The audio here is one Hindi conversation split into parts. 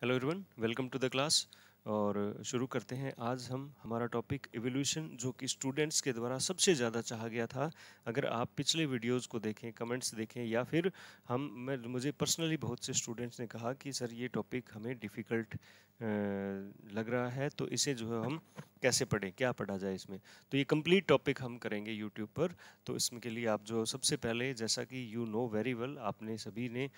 Hello everyone, welcome to the class. और शुरू करते हैं आज हम हमारा टॉपिक एवोल्यूशन जो कि स्टूडेंट्स के द्वारा सबसे ज़्यादा चाहा गया था अगर आप पिछले वीडियोस को देखें कमेंट्स देखें या फिर हम मैं मुझे पर्सनली बहुत से स्टूडेंट्स ने कहा कि सर ये टॉपिक हमें डिफ़िकल्ट लग रहा है तो इसे जो है हम कैसे पढ़ें क्या पढ़ा जाए इसमें तो ये कंप्लीट टॉपिक हम करेंगे यूट्यूब पर तो इसमें के लिए आप जो सबसे पहले जैसा कि यू नो वेरी वेल आपने सभी ने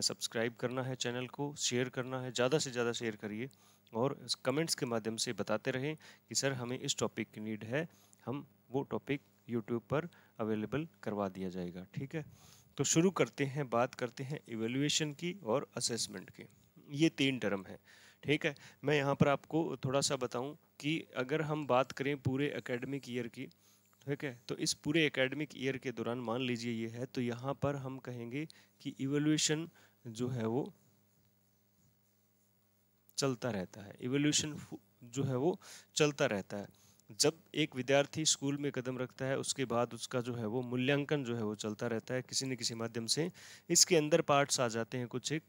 सब्सक्राइब करना है चैनल को शेयर करना है ज़्यादा से ज़्यादा शेयर करिए और कमेंट्स के माध्यम से बताते रहें कि सर हमें इस टॉपिक की नीड है हम वो टॉपिक यूट्यूब पर अवेलेबल करवा दिया जाएगा ठीक है तो शुरू करते हैं बात करते हैं इवेल्यूशन की और असेसमेंट की ये तीन टर्म है ठीक है मैं यहाँ पर आपको थोड़ा सा बताऊँ कि अगर हम बात करें पूरे एकेडमिक ईयर की ठीक है तो इस पूरे एकेडमिक ईयर के दौरान मान लीजिए ये है तो यहाँ पर हम कहेंगे कि इवेल्यूशन जो है वो चलता रहता है इवोल्यूशन जो है वो चलता रहता है जब एक विद्यार्थी स्कूल में कदम रखता है उसके बाद उसका जो है वो मूल्यांकन जो है वो चलता रहता है किसी न किसी माध्यम से इसके अंदर पार्ट्स आ जाते हैं कुछ एक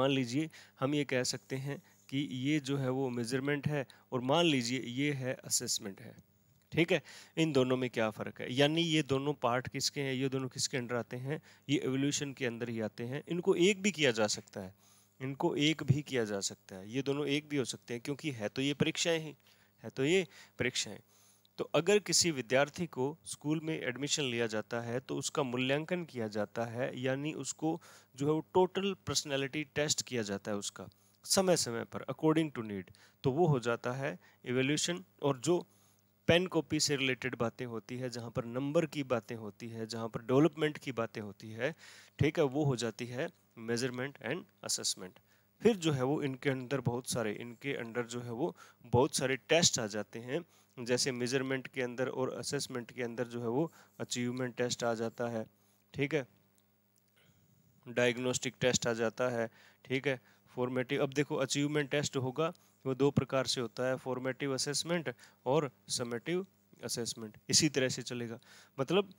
मान लीजिए हम ये कह सकते हैं कि ये जो है वो मेजरमेंट है और मान लीजिए ये है असेसमेंट है ठीक है इन दोनों में क्या फ़र्क है यानी ये दोनों पार्ट किसके हैं ये दोनों किसके अंडर आते हैं ये एवोल्यूशन के अंदर ही आते हैं इनको एक भी किया जा सकता है इनको एक भी किया जा सकता है ये दोनों एक भी हो सकते हैं क्योंकि है तो ये परीक्षाएं ही है तो ये परीक्षाएं तो अगर किसी विद्यार्थी को स्कूल में एडमिशन लिया जाता है तो उसका मूल्यांकन किया जाता है यानी उसको जो है वो टोटल पर्सनैलिटी टेस्ट किया जाता है उसका समय समय पर अकॉर्डिंग टू नीड तो वो हो जाता है एवेल्यूशन और जो पेन कॉपी से रिलेटेड बातें होती है जहाँ पर नंबर की बातें होती है जहाँ पर डेवलपमेंट की बातें होती है ठीक है वो हो जाती है मेजरमेंट एंड असेसमेंट फिर जो है वो इनके अंदर बहुत सारे इनके अंडर जो है वो बहुत सारे टेस्ट आ जाते हैं जैसे मेजरमेंट के अंदर और असेसमेंट के अंदर जो है वो अचीवमेंट टेस्ट आ जाता है ठीक है डायग्नोस्टिक टेस्ट आ जाता है ठीक है फॉर्मेटिव अब देखो अचीवमेंट टेस्ट होगा वो दो प्रकार से होता है फॉर्मेटिव असेसमेंट और समेटिव असेसमेंट इसी तरह से चलेगा मतलब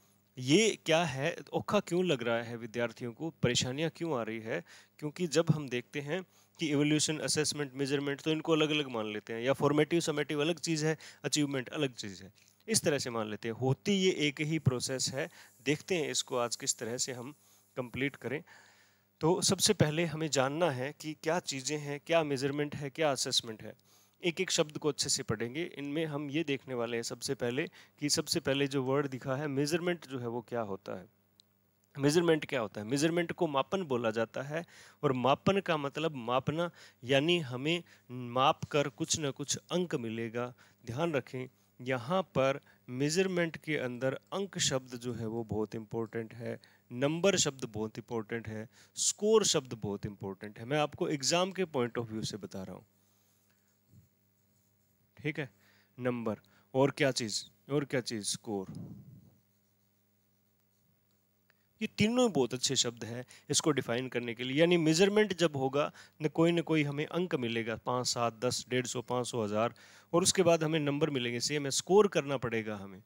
ये क्या है औखा क्यों लग रहा है विद्यार्थियों को परेशानियां क्यों आ रही है क्योंकि जब हम देखते हैं कि एवोल्यूशन असेसमेंट मेजरमेंट तो इनको अलग अलग मान लेते हैं या फॉर्मेटिव समेटिव अलग चीज़ है अचीवमेंट अलग चीज़ है इस तरह से मान लेते हैं होती ये एक ही प्रोसेस है देखते हैं इसको आज किस तरह से हम कंप्लीट करें तो सबसे पहले हमें जानना है कि क्या चीज़ें हैं क्या मेज़रमेंट है क्या असेसमेंट है एक एक शब्द को अच्छे से पढ़ेंगे इनमें हम ये देखने वाले हैं सबसे पहले कि सबसे पहले जो वर्ड दिखा है मेज़रमेंट जो है वो क्या होता है मेज़रमेंट क्या होता है मेज़रमेंट को मापन बोला जाता है और मापन का मतलब मापना यानी हमें माप कर कुछ ना कुछ अंक मिलेगा ध्यान रखें यहाँ पर मेज़रमेंट के अंदर अंक शब्द जो है वो बहुत इम्पोर्टेंट है नंबर शब्द बहुत इंपॉर्टेंट है स्कोर शब्द बहुत इंपॉर्टेंट है मैं आपको एग्जाम के पॉइंट ऑफ व्यू से बता रहा हूँ ठीक है नंबर और क्या चीज और क्या चीज स्कोर ये तीनों बहुत अच्छे शब्द हैं इसको डिफाइन करने के लिए यानी मेजरमेंट जब होगा न कोई न कोई हमें अंक मिलेगा पाँच सात दस डेढ़ सौ पाँच सौ हज़ार और उसके बाद हमें नंबर मिलेंगे इसे हमें स्कोर करना पड़ेगा हमें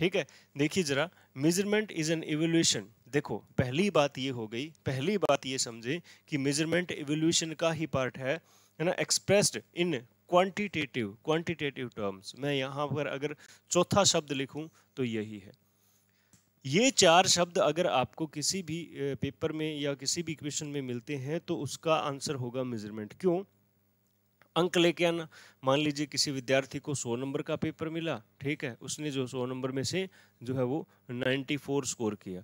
ठीक है देखिए ज़रा मेजरमेंट इज़ एन एवोल्यूशन देखो पहली बात ये हो गई पहली बात ये समझे कि मेजरमेंट एवोल्यूशन का ही पार्ट है है ना expressed in quantitative quantitative terms मैं यहाँ पर अगर चौथा शब्द लिखूँ तो यही है ये चार शब्द अगर आपको किसी भी पेपर में या किसी भी क्वेश्चन में मिलते हैं तो उसका आंसर होगा मेजरमेंट क्यों अंक लेके आना मान लीजिए किसी विद्यार्थी को 100 नंबर का पेपर मिला ठीक है उसने जो 100 नंबर में से जो है वो 94 स्कोर किया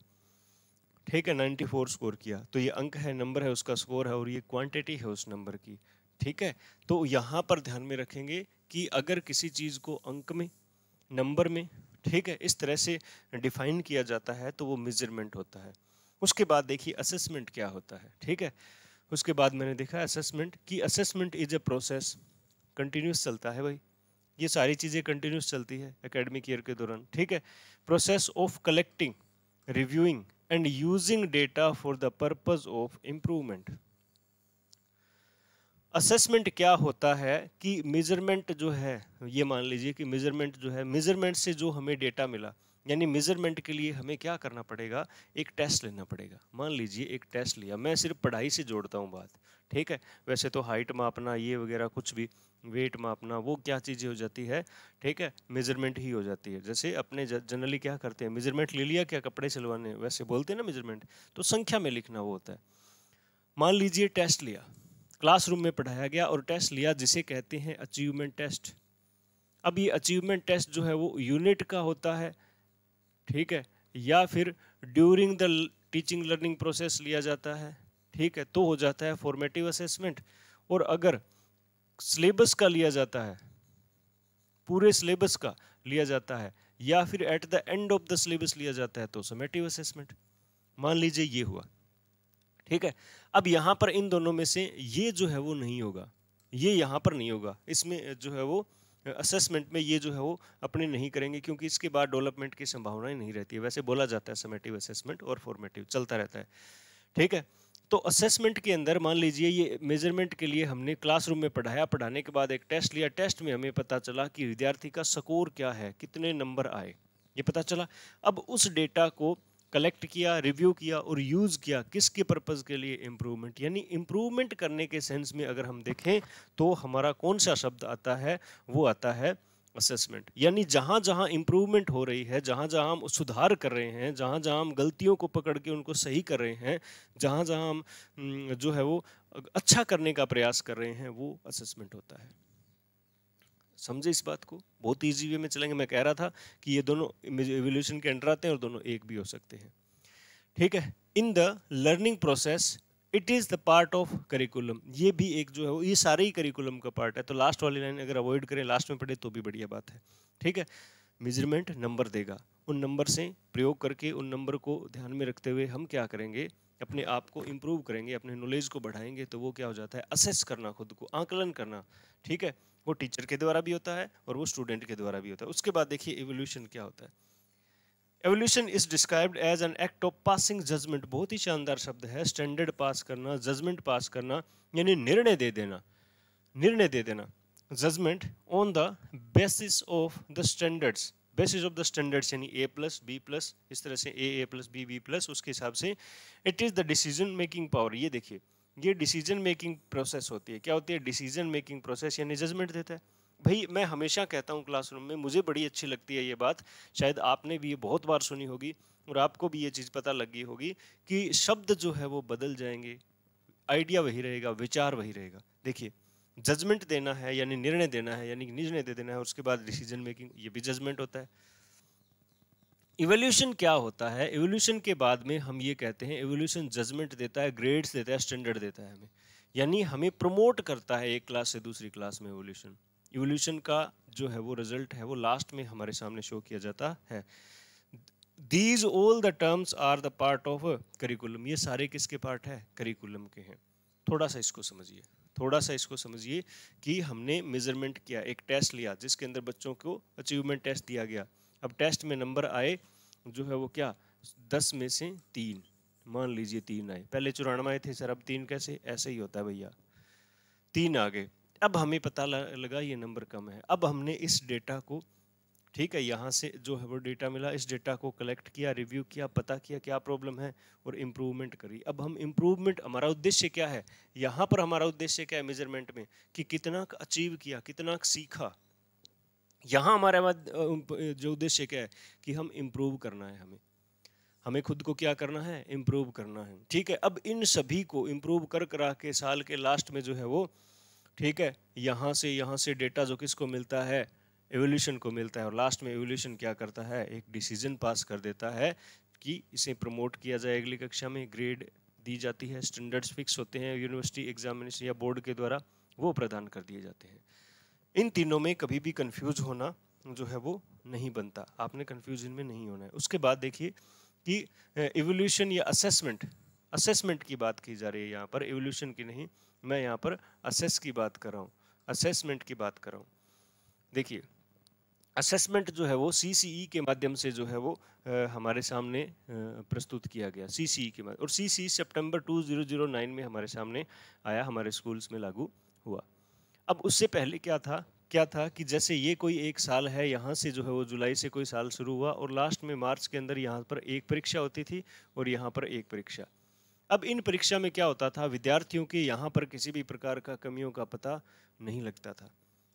ठीक है नाइन्टी फोर स्कोर किया तो ये अंक है नंबर है उसका स्कोर है और ये क्वांटिटी है उस नंबर की ठीक है तो यहाँ पर ध्यान में रखेंगे कि अगर किसी चीज़ को अंक में नंबर में ठीक है इस तरह से डिफाइन किया जाता है तो वो मेजरमेंट होता है उसके बाद देखिए असेसमेंट क्या होता है ठीक है उसके बाद मैंने देखा असेसमेंट कि assessment is a process continuous चलता है भाई ये सारी चीज़ें कंटिन्यूस चलती है एकेडमिक ईयर के दौरान ठीक है process of collecting reviewing and using data for the purpose of improvement assessment क्या होता है कि मेज़रमेंट जो है ये मान लीजिए कि मेज़रमेंट जो है मेज़रमेंट से जो हमें डेटा मिला यानी मेज़रमेंट के लिए हमें क्या करना पड़ेगा एक टेस्ट लेना पड़ेगा मान लीजिए एक टेस्ट लिया मैं सिर्फ पढ़ाई से जोड़ता हूँ बात ठीक है वैसे तो हाइट मापना ये वगैरह कुछ भी वेट मापना वो क्या चीज़ें हो जाती है ठीक है मेजरमेंट ही हो जाती है जैसे अपने जनरली क्या करते हैं मेजरमेंट ले लिया क्या कपड़े सिलवाने वैसे बोलते हैं ना मेजरमेंट तो संख्या में लिखना वो होता है मान लीजिए टेस्ट लिया क्लासरूम में पढ़ाया गया और टेस्ट लिया जिसे कहते हैं अचीवमेंट टेस्ट अब ये अचीवमेंट टेस्ट जो है वो यूनिट का होता है ठीक है या फिर during the teaching learning process लिया जाता है ठीक है तो हो जाता है फॉर्मेटिव असेसमेंट और अगर सिलेबस का लिया जाता है पूरे सिलेबस का लिया जाता है या फिर at the end of the syllabus लिया जाता है तो समेटिव असेसमेंट मान लीजिए ये हुआ ठीक है अब यहाँ पर इन दोनों में से ये जो है वो नहीं होगा ये यहाँ पर नहीं होगा इसमें जो है वो असेसमेंट में ये जो है वो अपने नहीं करेंगे क्योंकि इसके बाद डेवलपमेंट की संभावनाएं नहीं रहती है वैसे बोला जाता है समेटिव असेसमेंट और फॉर्मेटिव चलता रहता है ठीक है तो असेसमेंट के अंदर मान लीजिए ये मेजरमेंट के लिए हमने क्लासरूम में पढ़ाया पढ़ाने के बाद एक टेस्ट लिया टेस्ट में हमें पता चला कि विद्यार्थी का स्कोर क्या है कितने नंबर आए ये पता चला अब उस डेटा को कलेक्ट किया रिव्यू किया और यूज़ किया किसके पर्पज़ के लिए इम्प्रूवमेंट यानी इम्प्रूवमेंट करने के सेंस में अगर हम देखें तो हमारा कौन सा शब्द आता है वो आता है असेसमेंट यानी जहाँ जहाँ इम्प्रूवमेंट हो रही है जहाँ जहाँ हम सुधार कर रहे हैं जहाँ जहाँ हम गलतियों को पकड़ के उनको सही कर रहे हैं जहाँ जहाँ हम हम्म, जो है वो अच्छा करने का प्रयास कर रहे हैं वो असेसमेंट होता है समझे इस बात को बहुत ईजी वे में चलेंगे मैं कह रहा था कि ये दोनों एवोल्यूशन के अंडर आते हैं और दोनों एक भी हो सकते हैं ठीक है in the learning process it is the part of curriculum ये भी एक जो है वो ये सारे ही करिकुलम का पार्ट है तो लास्ट वाली लाइन अगर अवॉइड करें लास्ट में पढ़े तो भी बढ़िया बात है ठीक है मेजरमेंट नंबर देगा उन नंबर से प्रयोग करके उन नंबर को ध्यान में रखते हुए हम क्या करेंगे अपने आप को इम्प्रूव करेंगे अपने नॉलेज को बढ़ाएंगे तो वो क्या हो जाता है असेस करना खुद को आंकलन करना ठीक है वो टीचर के द्वारा भी होता है और वो स्टूडेंट के द्वारा भी होता है उसके बाद देखिए एवोल्यूशन क्या होता है evolution is described as an act of passing judgement बहुत ही शानदार शब्द है स्टैंडर्ड पास करना जजमेंट पास करना यानी निर्णय दे देना निर्णय दे देना judgement on the basis of the standards basis of the standards यानी ए प्लस बी प्लस इस तरह से A A plus B B plus उसके हिसाब से it is the decision making power ये देखिए ये डिसीजन मेकिंग प्रोसेस होती है क्या होती है डिसीजन मेकिंग प्रोसेस यानी जजमेंट देता है भाई मैं हमेशा कहता हूँ क्लासरूम में मुझे बड़ी अच्छी लगती है ये बात शायद आपने भी ये बहुत बार सुनी होगी और आपको भी ये चीज़ पता लगी होगी कि शब्द जो है वो बदल जाएंगे आइडिया वही रहेगा विचार वही रहेगा देखिए जजमेंट देना है यानी निर्णय देना है यानी निर्णय दे देना है उसके बाद डिसीजन मेकिंग ये भी जजमेंट होता है इवोल्यूशन क्या होता है इवोल्यूशन के बाद में हम ये कहते हैं इवोल्यूशन जजमेंट देता है ग्रेड्स देता है स्टैंडर्ड देता है हमें यानी हमें प्रमोट करता है एक क्लास से दूसरी क्लास में इवोल्यूशन इवोल्यूशन का जो है वो रिजल्ट है वो लास्ट में हमारे सामने शो किया जाता है these all the terms are the part of curriculum ये सारे किसके पार्ट है करिकुलम के हैं थोड़ा सा इसको समझिए थोड़ा सा इसको समझिए कि हमने मेज़रमेंट किया एक टेस्ट लिया जिसके अंदर बच्चों को अचीवमेंट टेस्ट दिया गया अब टेस्ट में नंबर आए जो है वो क्या दस में से तीन मान लीजिए तीन आए पहले चौरानवे आए थे सर अब तीन कैसे ऐसे ही होता है भैया तीन आ गए अब हमें पता लगा ये नंबर कम है अब हमने इस डेटा को ठीक है यहाँ से जो है वो डेटा मिला इस डेटा को कलेक्ट किया रिव्यू किया पता किया क्या प्रॉब्लम है और इम्प्रूवमेंट करी अब हम इम्प्रूवमेंट हमारा उद्देश्य क्या है यहाँ पर हमारा उद्देश्य क्या है मेजरमेंट में कि कितना अचीव किया कितना सीखा यहाँ हमारे जो उद्देश्य क्या है कि हम इम्प्रूव करना है हमें हमें खुद को क्या करना है इम्प्रूव करना है ठीक है अब इन सभी को इम्प्रूव कर करा के साल के लास्ट में जो है वो ठीक है यहाँ से यहाँ से डेटा जो किसको मिलता है एवोल्यूशन को मिलता है और लास्ट में एवोल्यूशन क्या करता है एक डिसीजन पास कर देता है कि इसे प्रमोट किया जाए अगली कक्षा में ग्रेड दी जाती है स्टैंडर्ड्स फिक्स होते हैं यूनिवर्सिटी एग्जामिनेशन या बोर्ड के द्वारा वो प्रदान कर दिए जाते हैं इन तीनों में कभी भी कन्फ्यूज होना जो है वो नहीं बनता आपने कन्फ्यूजन में नहीं होना है उसके बाद देखिए कि एवोल्यूशन या असेसमेंट असेसमेंट की बात की जा रही है यहाँ पर एवोल्यूशन की नहीं मैं यहाँ पर असेस की बात कर रहा हूँ असेसमेंट की बात कर रहा हूँ देखिए असेसमेंट जो है वो सी e के माध्यम से जो है वो आ, हमारे सामने प्रस्तुत किया गया ई e के माध्यम और जीरो जीरो नाइन में हमारे सामने आया हमारे स्कूल्स में लागू हुआ अब उससे पहले क्या था क्या था कि जैसे ये कोई एक साल है यहाँ से जो है वो जुलाई से कोई साल शुरू हुआ और लास्ट में मार्च के अंदर यहाँ पर एक परीक्षा होती थी और यहाँ पर एक परीक्षा अब इन परीक्षा में क्या होता था विद्यार्थियों के यहाँ पर किसी भी प्रकार का कमियों का पता नहीं लगता था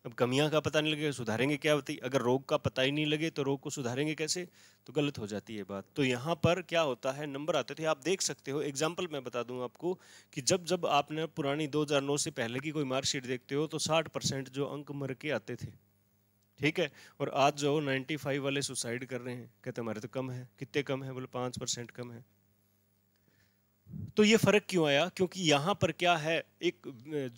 अब कमियाँ का पता नहीं लगेगा सुधारेंगे क्या होती अगर रोग का पता ही नहीं लगे तो रोग को सुधारेंगे कैसे तो गलत हो जाती है बात तो यहाँ पर क्या होता है नंबर आते थे आप देख सकते हो एग्जाम्पल मैं बता दूँ आपको कि जब जब आपने पुरानी 2009 से पहले की कोई मार्कशीट देखते हो तो 60 परसेंट जो अंक मर के आते थे ठीक है और आज जो 95 वाले सुसाइड कर रहे हैं कहते हमारे तो कम है कितने कम है बोले पाँच परसेंट कम है तो ये फ़र्क क्यों आया क्योंकि यहाँ पर क्या है एक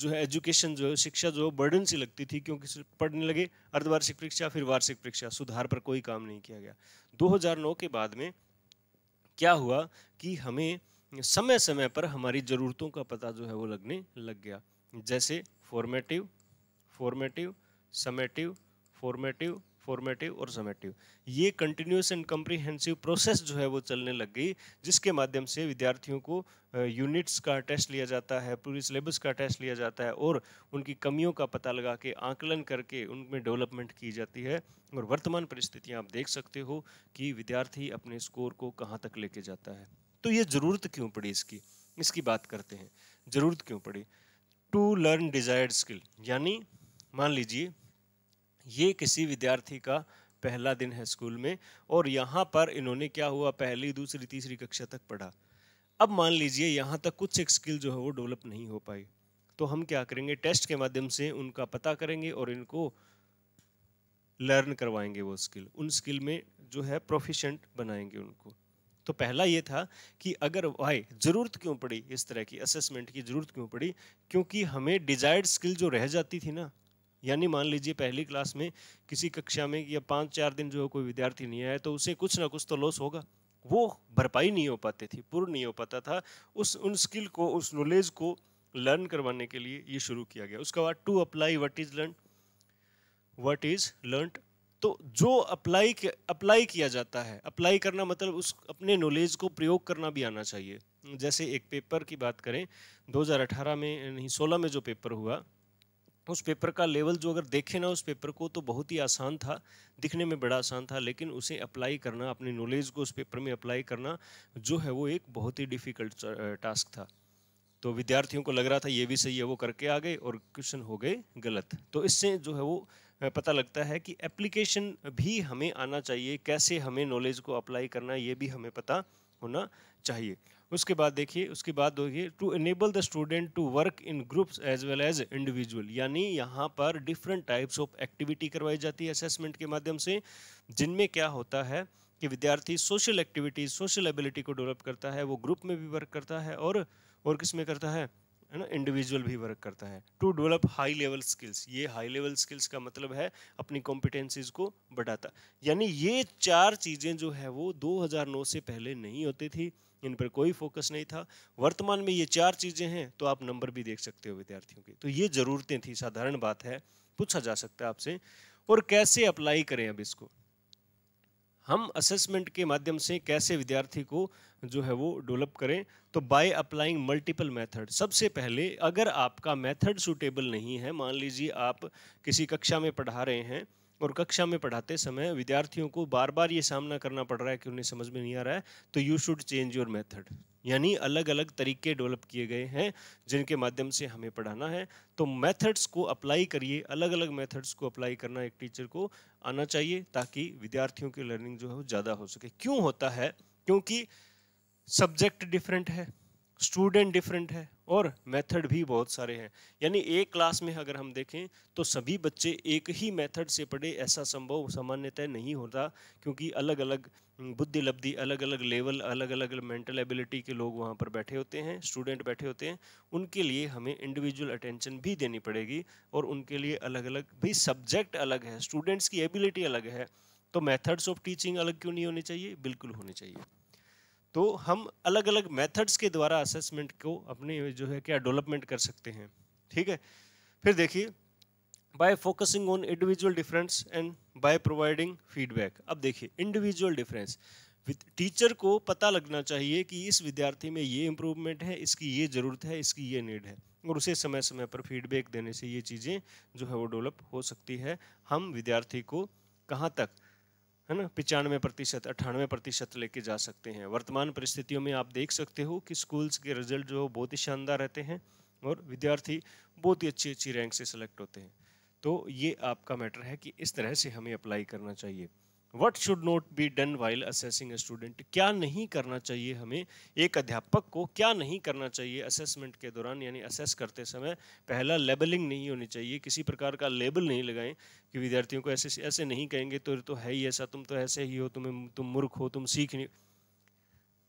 जो है एजुकेशन जो है शिक्षा जो है बर्डन सी लगती थी क्योंकि पढ़ने लगे अर्धवार्षिक परीक्षा फिर वार्षिक परीक्षा सुधार पर कोई काम नहीं किया गया 2009 के बाद में क्या हुआ कि हमें समय समय पर हमारी ज़रूरतों का पता जो है वो लगने लग गया जैसे formative formative summative formative formative और समेटिव ये कंटिन्यूस एंड कम्प्रीहेंसिव प्रोसेस जो है वो चलने लग गई जिसके माध्यम से विद्यार्थियों को यूनिट्स का टेस्ट लिया जाता है पूरी सिलेबस का टेस्ट लिया जाता है और उनकी कमियों का पता लगा के आंकलन करके उनमें डेवलपमेंट की जाती है और वर्तमान परिस्थितियाँ आप देख सकते हो कि विद्यार्थी अपने स्कोर को कहाँ तक लेके जाता है तो ये ज़रूरत क्यों पड़ी इसकी इसकी बात करते हैं ज़रूरत क्यों पड़ी टू लर्न डिज़ायर्ड स्किल यानी मान लीजिए ये किसी विद्यार्थी का पहला दिन है स्कूल में और यहाँ पर इन्होंने क्या हुआ पहली दूसरी तीसरी कक्षा तक पढ़ा अब मान लीजिए यहाँ तक कुछ एक स्किल जो है वो डेवलप नहीं हो पाई तो हम क्या करेंगे टेस्ट के माध्यम से उनका पता करेंगे और इनको लर्न करवाएंगे वो स्किल उन स्किल में जो है प्रोफिशेंट बनाएंगे उनको तो पहला ये था कि अगर वाई ज़रूरत क्यों पड़ी इस तरह की असेसमेंट की ज़रूरत क्यों पड़ी क्योंकि हमें डिजायर्ड स्किल जो रह जाती थी ना यानी मान लीजिए पहली क्लास में किसी कक्षा में या पाँच चार दिन जो है कोई विद्यार्थी नहीं आया तो उसे कुछ ना कुछ तो लॉस होगा वो भरपाई नहीं हो पाती थी पूर्ण नहीं हो पाता था उस उन स्किल को उस नॉलेज को लर्न करवाने के लिए ये शुरू किया गया उसके बाद to apply what is learn what is learn तो जो अप्लाई अप्लाई किया जाता है अप्लाई करना मतलब उस अपने नॉलेज को प्रयोग करना भी आना चाहिए जैसे एक पेपर की बात करें 2018 में नहीं 16 में जो पेपर हुआ उस पेपर का लेवल जो अगर देखे ना उस पेपर को तो बहुत ही आसान था दिखने में बड़ा आसान था लेकिन उसे अप्लाई करना अपनी नॉलेज को उस पेपर में अप्लाई करना जो है वो एक बहुत ही डिफ़िकल्ट टास्क uh, था तो विद्यार्थियों को लग रहा था ये भी सही है वो करके आ गए और क्वेश्चन हो गए गलत तो इससे जो है वो पता लगता है कि एप्लीकेशन भी हमें आना चाहिए कैसे हमें नॉलेज को अप्लाई करना ये भी हमें पता होना चाहिए उसके बाद देखिए उसके बाद देखिए to enable the student to work in groups as well as individual यानी यहाँ पर डिफरेंट टाइप्स ऑफ एक्टिविटी करवाई जाती है असेसमेंट के माध्यम से जिनमें क्या होता है कि विद्यार्थी सोशल एक्टिविटीज़ सोशल एबिलिटी को डेवलप करता है वो ग्रुप में भी वर्क करता है और और किस में करता है है ना इंडिविजुअल भी वर्क करता है to develop high level skills ये हाई लेवल स्किल्स का मतलब है अपनी कॉम्पिटेंसीज को बढ़ाता यानी ये चार चीज़ें जो है वो 2009 से पहले नहीं होती थी इन पर कोई फोकस नहीं था वर्तमान में ये चार चीज़ें हैं तो आप नंबर भी देख सकते हो विद्यार्थियों के तो ये ज़रूरतें थी साधारण बात है पूछा जा सकता है आपसे और कैसे अप्लाई करें अब इसको हम असेसमेंट के माध्यम से कैसे विद्यार्थी को जो है वो डेवलप करें तो बाय अप्लाइंग मल्टीपल मेथड सबसे पहले अगर आपका मेथड सूटेबल नहीं है मान लीजिए आप किसी कक्षा में पढ़ा रहे हैं और कक्षा में पढ़ाते समय विद्यार्थियों को बार बार ये सामना करना पड़ रहा है कि उन्हें समझ में नहीं आ रहा है तो you should change your method यानी अलग अलग तरीके डेवलप किए गए हैं जिनके माध्यम से हमें पढ़ाना है तो मेथड्स को अप्लाई करिए अलग अलग मेथड्स को अप्लाई करना एक टीचर को आना चाहिए ताकि विद्यार्थियों की लर्निंग जो है वो ज़्यादा हो सके क्यों होता है क्योंकि सब्जेक्ट डिफरेंट है स्टूडेंट डिफरेंट है और मेथड भी बहुत सारे हैं यानी एक क्लास में अगर हम देखें तो सभी बच्चे एक ही मेथड से पढ़े ऐसा संभव सामान्यतः नहीं होता क्योंकि अलग अलग बुद्धि लब्धि अलग अलग लेवल अलग अलग मेंटल एबिलिटी के लोग वहाँ पर बैठे होते हैं स्टूडेंट बैठे होते हैं उनके लिए हमें इंडिविजुअल अटेंशन भी देनी पड़ेगी और उनके लिए अलग अलग भी सब्जेक्ट अलग है स्टूडेंट्स की एबिलिटी अलग है तो मैथड्स ऑफ टीचिंग अलग क्यों नहीं होनी चाहिए बिल्कुल होनी चाहिए तो हम अलग अलग मेथड्स के द्वारा असेसमेंट को अपने जो है क्या डेवलपमेंट कर सकते हैं ठीक है फिर देखिए by focusing on individual difference and by providing feedback अब देखिए इंडिविजुअल डिफरेंस टीचर को पता लगना चाहिए कि इस विद्यार्थी में ये इम्प्रूवमेंट है इसकी ये ज़रूरत है इसकी ये नीड है और उसे समय समय पर फीडबैक देने से ये चीज़ें जो है वो डेवलप हो सकती है हम विद्यार्थी को कहाँ तक है ना पचानवे प्रतिशत अट्ठानवे प्रतिशत लेके जा सकते हैं वर्तमान परिस्थितियों में आप देख सकते हो कि स्कूल्स के रिजल्ट जो बहुत ही शानदार रहते हैं और विद्यार्थी बहुत ही अच्छी अच्छी रैंक से सेलेक्ट होते हैं तो ये आपका मैटर है कि इस तरह से हमें अप्लाई करना चाहिए what should not be done while assessing student क्या नहीं करना चाहिए हमें एक अध्यापक को क्या नहीं करना चाहिए असेसमेंट के दौरान यानी असेस करते समय पहला लेबलिंग नहीं होनी चाहिए किसी प्रकार का लेबल नहीं लगाएं कि विद्यार्थियों को ऐसे ऐसे नहीं कहेंगे तो तो है ही ऐसा तुम तो ऐसे ही हो तुम्हें तुम मूर्ख हो तुम सीख नहीं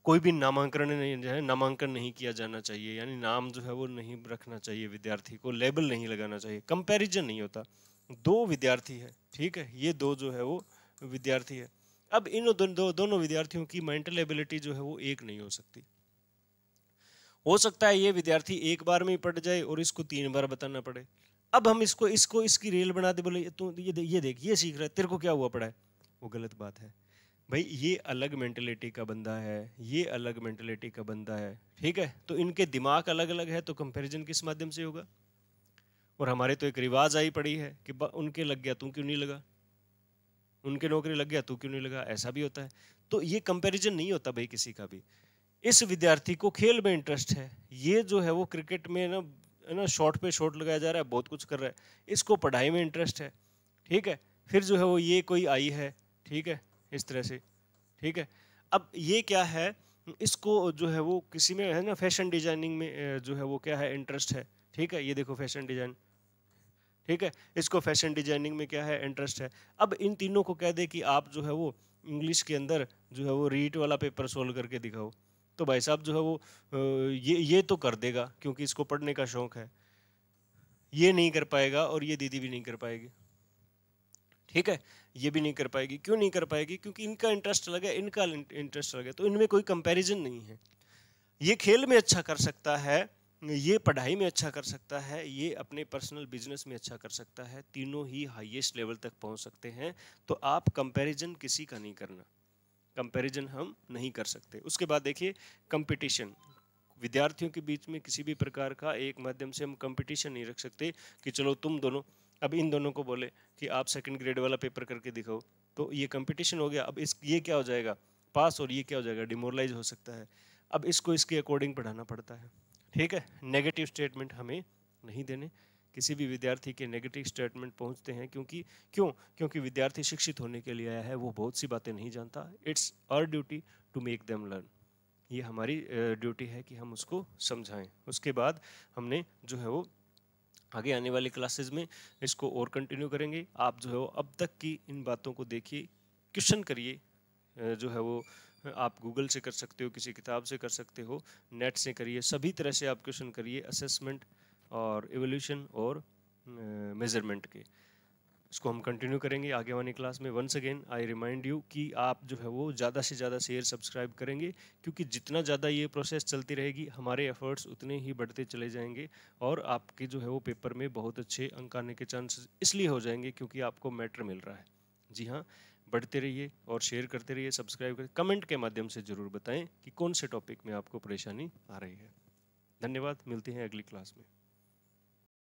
कोई भी नामांकन नहीं जो है नामांकन नहीं किया जाना चाहिए यानी नाम जो है वो नहीं रखना चाहिए विद्यार्थी को लेबल नहीं लगाना चाहिए कंपेरिजन नहीं होता दो विद्यार्थी है ठीक है ये दो जो है वो विद्यार्थी है अब इन दो, दो, दोनों विद्यार्थियों की मेंटल एबिलिटी जो है वो एक नहीं हो सकती हो सकता है ये विद्यार्थी एक बार में ही पढ़ जाए और इसको तीन बार बताना पड़े अब हम इसको इसको इसकी रेल बना दे बोले तू ये ये देख ये सीख रहा है तेरे को क्या हुआ पड़ा है वो गलत बात है भाई ये अलग मेंटेलिटी का बंदा है ये अलग मेंटेलिटी का बंदा है ठीक है तो इनके दिमाग अलग अलग है तो कंपेरिजन किस माध्यम से होगा और हमारे तो एक रिवाज आई पड़ी है कि उनके लग गया तू क्यों नहीं लगा उनके नौकरी लग गया तू क्यों नहीं लगा ऐसा भी होता है तो ये कंपैरिजन नहीं होता भाई किसी का भी इस विद्यार्थी को खेल में इंटरेस्ट है ये जो है वो क्रिकेट में ना है ना शॉट पे शॉट लगाया जा रहा है बहुत कुछ कर रहा है इसको पढ़ाई में इंटरेस्ट है ठीक है फिर जो है वो ये कोई आई है ठीक है इस तरह से ठीक है अब ये क्या है इसको जो है वो किसी में है ना फैशन डिजाइनिंग में जो है वो क्या है इंटरेस्ट है ठीक है ये देखो फैशन डिजाइन ठीक है इसको फैशन डिजाइनिंग में क्या है इंटरेस्ट है अब इन तीनों को कह दे कि आप जो है वो इंग्लिश के अंदर जो है वो रीट वाला पेपर सोल्व करके दिखाओ तो भाई साहब जो है वो ये ये तो कर देगा क्योंकि इसको पढ़ने का शौक है ये नहीं कर पाएगा और ये दीदी भी नहीं कर पाएगी ठीक है ये भी नहीं कर पाएगी क्यों नहीं कर पाएगी क्योंकि इनका इंटरेस्ट अलग है इनका इंटरेस्ट अलग है तो इनमें कोई कंपैरिजन नहीं है ये खेल में अच्छा कर सकता है ये पढ़ाई में अच्छा कर सकता है ये अपने पर्सनल बिजनेस में अच्छा कर सकता है तीनों ही हाईएस्ट लेवल तक पहुंच सकते हैं तो आप कंपैरिजन किसी का नहीं करना कंपैरिजन हम नहीं कर सकते उसके बाद देखिए कंपटीशन विद्यार्थियों के बीच में किसी भी प्रकार का एक माध्यम से हम कंपटीशन नहीं रख सकते कि चलो तुम दोनों अब इन दोनों को बोले कि आप सेकंड ग्रेड वाला पेपर करके दिखाओ तो ये कंपटीशन हो गया अब इस ये क्या हो जाएगा पास और ये क्या हो जाएगा डिमोरलाइज हो सकता है अब इसको इसके अकॉर्डिंग पढ़ाना पड़ता है ठीक है नेगेटिव स्टेटमेंट हमें नहीं देने किसी भी विद्यार्थी के नेगेटिव स्टेटमेंट पहुंचते हैं क्योंकि क्यों क्योंकि विद्यार्थी शिक्षित होने के लिए आया है वो बहुत सी बातें नहीं जानता it's our duty to make them learn ये हमारी ड्यूटी है कि हम उसको समझाएं उसके बाद हमने जो है वो आगे आने वाली क्लासेस में इसको और कंटिन्यू करेंगे आप जो है वो अब तक की इन बातों को देखिए क्वेश्चन करिए जो है वो आप गूगल से कर सकते हो किसी किताब से कर सकते हो नेट से करिए सभी तरह से आप क्वेश्चन करिए असेसमेंट और एवोल्यूशन और मेज़रमेंट के इसको हम कंटिन्यू करेंगे आगे वाली क्लास में once again I remind you कि आप जो है वो ज़्यादा से ज़्यादा शेयर सब्सक्राइब करेंगे क्योंकि जितना ज़्यादा ये प्रोसेस चलती रहेगी हमारे एफर्ट्स उतने ही बढ़ते चले जाएंगे और आपके जो है वो पेपर में बहुत अच्छे अंक आने के चांसेस इसलिए हो जाएंगे क्योंकि आपको मैटर मिल रहा है जी हाँ बढ़ते रहिए और शेयर करते रहिए सब्सक्राइब करें कमेंट के माध्यम से ज़रूर बताएं कि कौन से टॉपिक में आपको परेशानी आ रही है धन्यवाद मिलते हैं अगली क्लास में